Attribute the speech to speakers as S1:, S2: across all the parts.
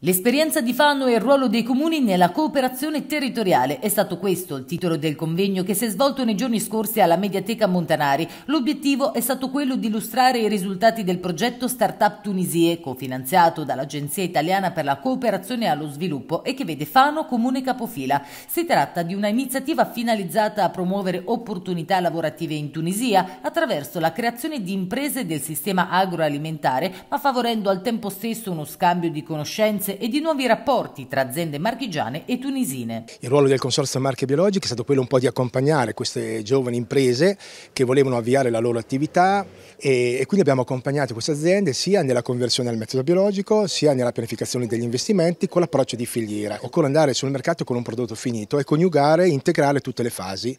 S1: L'esperienza di Fano e il ruolo dei comuni nella cooperazione territoriale è stato questo il titolo del convegno che si è svolto nei giorni scorsi alla Mediateca Montanari. L'obiettivo è stato quello di illustrare i risultati del progetto Startup Tunisie, cofinanziato dall'Agenzia Italiana per la Cooperazione allo Sviluppo e che vede Fano comune capofila. Si tratta di una iniziativa finalizzata a promuovere opportunità lavorative in Tunisia attraverso la creazione di imprese del sistema agroalimentare, ma favorendo al tempo stesso uno scambio di conoscenze esperienze e di nuovi rapporti tra aziende marchigiane e tunisine.
S2: Il ruolo del Consorzio Marche Biologiche è stato quello un po' di accompagnare queste giovani imprese che volevano avviare la loro attività e, e quindi abbiamo accompagnato queste aziende sia nella conversione al metodo biologico sia nella pianificazione degli investimenti con l'approccio di filiera. Occorre andare sul mercato con un prodotto finito e coniugare, integrare tutte le fasi.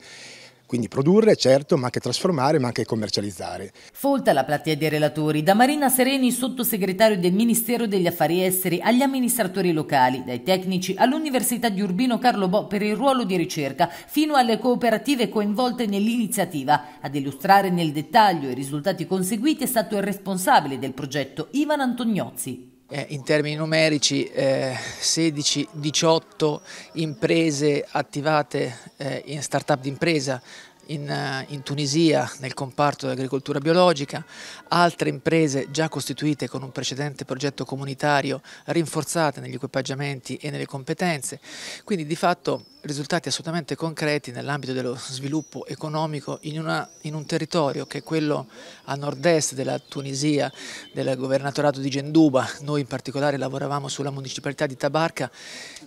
S2: Quindi produrre, certo, ma anche trasformare, ma anche commercializzare.
S1: Folta la platea dei relatori, da Marina Sereni, sottosegretario del Ministero degli Affari Esteri, agli amministratori locali, dai tecnici all'Università di Urbino Carlo Bo per il ruolo di ricerca, fino alle cooperative coinvolte nell'iniziativa. Ad illustrare nel dettaglio i risultati conseguiti è stato il responsabile del progetto, Ivan Antoniozzi.
S3: Eh, in termini numerici eh, 16-18 imprese attivate eh, in startup d'impresa, in, eh, in Tunisia nel comparto dell'agricoltura biologica, altre imprese già costituite con un precedente progetto comunitario rinforzate negli equipaggiamenti e nelle competenze, quindi di fatto risultati assolutamente concreti nell'ambito dello sviluppo economico in, una, in, un territorio che è quello a nord-est della Tunisia, del governatorato di Genduba, noi in particolare lavoravamo sulla municipalità di Tabarca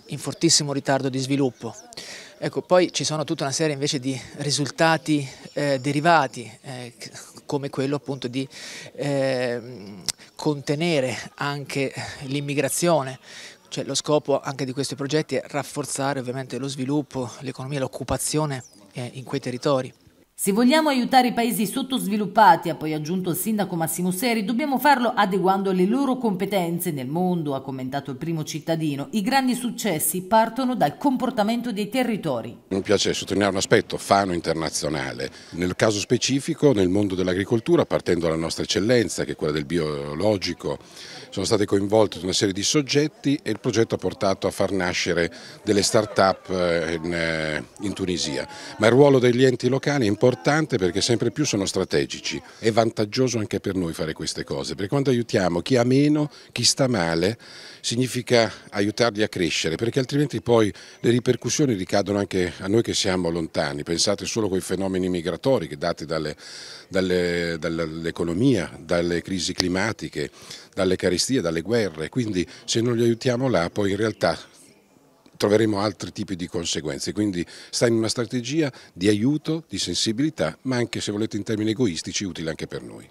S3: in fortissimo ritardo di sviluppo. Ecco, poi ci sono tutta una serie invece di risultati eh, derivati, eh, come quello appunto di eh, contenere anche l'immigrazione. Cioè, lo scopo anche di questi progetti è rafforzare ovviamente lo sviluppo, l'economia, l'occupazione eh, in quei territori.
S1: Se vogliamo aiutare i paesi sottosviluppati, ha poi aggiunto il sindaco Massimo Seri, dobbiamo farlo adeguando le loro competenze nel mondo, ha commentato il primo cittadino. I grandi successi partono dal comportamento dei territori.
S4: Mi piace sottolineare un aspetto, fano internazionale. Nel caso specifico, nel mondo dell'agricoltura, partendo dalla nostra eccellenza, che è quella del biologico, sono state coinvolte una serie di soggetti e il progetto ha portato a far nascere delle start-up eh, in, eh, in Tunisia. Ma il ruolo degli enti locali è importante perché sempre più sono strategici. È vantaggioso anche per noi fare queste cose, perché quando aiutiamo chi ha meno, chi sta male, significa aiutarli a crescere, perché altrimenti poi le ripercussioni ricadono anche a noi che siamo lontani. Pensate solo a quei fenomeni migratori che dati dall'economia, dalle, dalle, dalle crisi climatiche, dalle carestie carestie, dalle guerre, quindi se non li aiutiamo là poi in realtà troveremo altri tipi di conseguenze, quindi sta in una strategia di aiuto, di sensibilità, ma anche se volete in termini egoistici utile anche per noi.